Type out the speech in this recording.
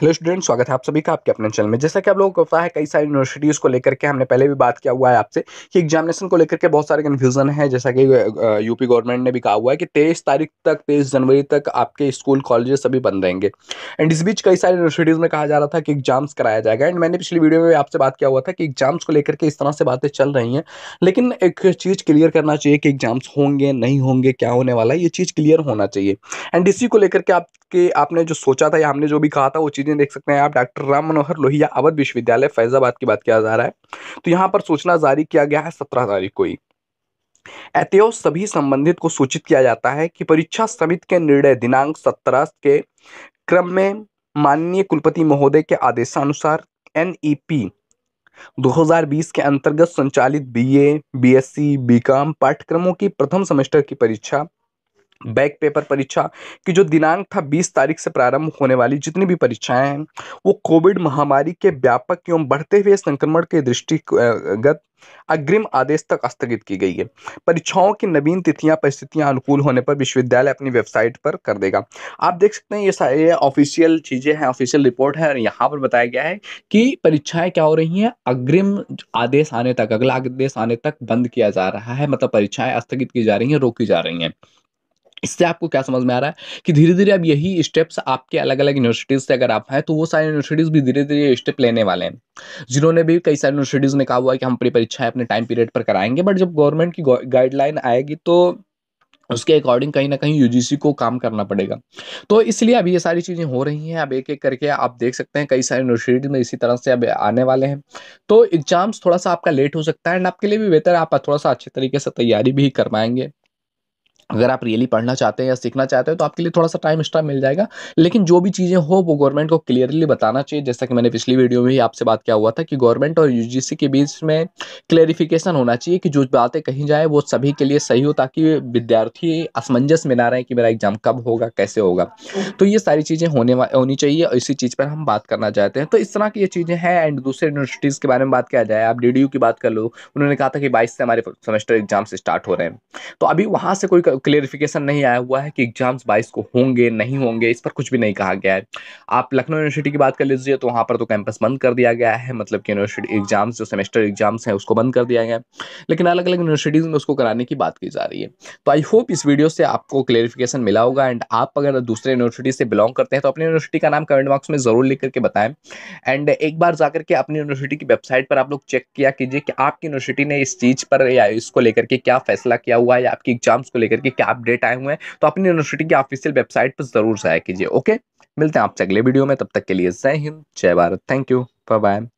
hello student स्वागत है आप सभी का आपके अपने चैनल में जैसा कि आप लोगों को पता है कई सारी यूनिवर्सिटीज़ को लेकर के हमने पहले भी बात किया हुआ है आपसे कि एग्जामिनेशन को लेकर के बहुत सारे कन्फ्यूजन है जैसा कि यूपी गवर्नमेंट ने भी कहा हुआ है कि तेईस तारीख तक तेईस जनवरी तक आपके स्कूल कॉलेजेस सभी बंद रहेंगे एंड इस बीच कई सारी यूनिवर्सिटीज़ में कहा जा रहा था कि एग्जाम्स कराया जाएगा एंड मैंने पिछली वीडियो में आपसे बात किया हुआ था कि एग्जाम्स को लेकर के इस तरह से बातें चल रही हैं लेकिन एक चीज़ क्लियर करना चाहिए कि एग्जाम्स होंगे नहीं होंगे क्या होने वाला है ये चीज़ क्लियर होना चाहिए एंड इसी को लेकर के आपके आपने जो सोचा था या हमने जो भी कहा था वो चीज़ चीज़ें देख सकते हैं आप डॉक्टर राम मनोहर लोहिया अवध विश्वविद्यालय फैजाबाद की बात किया जा रहा है तो यहाँ पर सूचना जारी किया गया है सत्रह तारीख को ही एतियो सभी संबंधित को सूचित किया जाता है कि परीक्षा समिति के निर्णय दिनांक सत्रह के क्रम में माननीय कुलपति महोदय के आदेशानुसार एन 2020 के अंतर्गत संचालित बीए, बीएससी, बीकॉम पाठ्यक्रमों की प्रथम सेमेस्टर की परीक्षा बैक पेपर परीक्षा की जो दिनांक था 20 तारीख से प्रारंभ होने वाली जितनी भी परीक्षाएं हैं वो कोविड महामारी के व्यापक एवं बढ़ते हुए संक्रमण के दृष्टिगत अग्रिम आदेश तक स्थगित की गई है परीक्षाओं की नवीन तिथियां परिस्थितियां अनुकूल होने पर विश्वविद्यालय अपनी वेबसाइट पर कर देगा आप देख सकते हैं ये ऑफिशियल चीज़ें हैं ऑफिशियल रिपोर्ट है और यहाँ पर बताया गया है कि परीक्षाएं क्या हो रही हैं अग्रिम आदेश आने तक अगला आदेश आने तक बंद किया जा रहा है मतलब परीक्षाएं स्थगित की जा रही हैं रोकी जा रही हैं इससे आपको क्या समझ में आ रहा है कि धीरे धीरे अब यही स्टेप्स आपके अलग अलग यूनिवर्सिटीज़ से अगर आप हैं तो वो सारी यूनिवर्सिटीज़ भी धीरे धीरे स्टेप लेने वाले हैं जिन्होंने भी कई सारी यूनिवर्सिटीज़ ने कहा हुआ है कि हम अपनी परीक्षाएं अपने टाइम पीरियड पर कराएंगे बट जब गवर्नमेंट की गाइडलाइन आएगी तो उसके अकॉर्डिंग कहीं ना कहीं यूजीसी को काम करना पड़ेगा तो इसलिए अभी ये सारी चीज़ें हो रही हैं अब एक एक करके आप देख सकते हैं कई सारे यूनिवर्सिटीज में इसी तरह से अब आने वाले हैं तो एग्जाम्स थोड़ा सा आपका लेट हो सकता है एंड आपके लिए भी बेहतर आप थोड़ा सा अच्छे तरीके से तैयारी भी कर पाएंगे अगर आप रियली पढ़ना चाहते हैं या सीखना चाहते हैं तो आपके लिए थोड़ा सा टाइम एक्स्ट्रा मिल जाएगा लेकिन जो भी चीज़ें हो वो गवर्नमेंट को क्लियरली बताना चाहिए जैसा कि मैंने पिछली वीडियो में ही आपसे बात किया हुआ था कि गवर्नमेंट और यूजीसी के बीच में क्लेरिफिकेशन होना चाहिए कि जो बातें कहीं जाएँ वो सभी के लिए सही हो ताकि विद्यार्थी असमंजस में ना रहे कि मेरा एग्जाम कब होगा कैसे होगा तो ये सारी चीज़ें होने होनी चाहिए और इसी चीज़ पर हम बात करना चाहते हैं तो इस तरह की ये चीज़ें हैं एंड दूसरे यूनिवर्सिटीज़ के बारे में बात किया जाए आप डी की बात कर लो उन्होंने कहा था कि बाईस से हमारे सेमेस्टर एग्जाम्स स्टार्ट हो रहे हैं तो अभी वहाँ से कोई क्लेरिफिकेशन नहीं आया हुआ है कि एग्जाम्स बाईस को होंगे नहीं होंगे इस पर कुछ भी नहीं कहा गया है आप लखनऊ यूनिवर्सिटी की बात कर लीजिए तो वहाँ पर तो कैंपस बंद कर दिया गया है मतलब कि यूनिवर्सिटी एग्जाम्स जो सेमेस्टर एग्जाम्स हैं उसको बंद कर दिया गया है लेकिन अलग अलग यूनिवर्सिटीज़ में उसको कराने की बात की जा रही है तो आई होप इस वीडियो से आपको क्लेरिफिकेशन मिला होगा एंड आप अगर दूसरे यूनिवर्सिटी से बिलोंग करते हैं तो अपनी यूनिवर्सिटी का नाम कमेंट बॉक्स में ज़रूर लिख करके बताएं एंड एक बार जाकर के अपनी यूनिवर्सिटी की वेबसाइट पर आप लोग चेक किया कीजिए कि आपकी यूनिवर्सिटी ने इस चीज़ पर या इसको लेकर के क्या फैसला किया हुआ है या आपकी एग्जाम्स को लेकर के क्या अपडेट आए हुए हैं तो अपनी यूनिवर्सिटी की ऑफिशियल वेबसाइट पर जरूर जाया कीजिए ओके मिलते हैं आपसे अगले वीडियो में तब तक के लिए जय हिंद जय Bharat thank you bye bye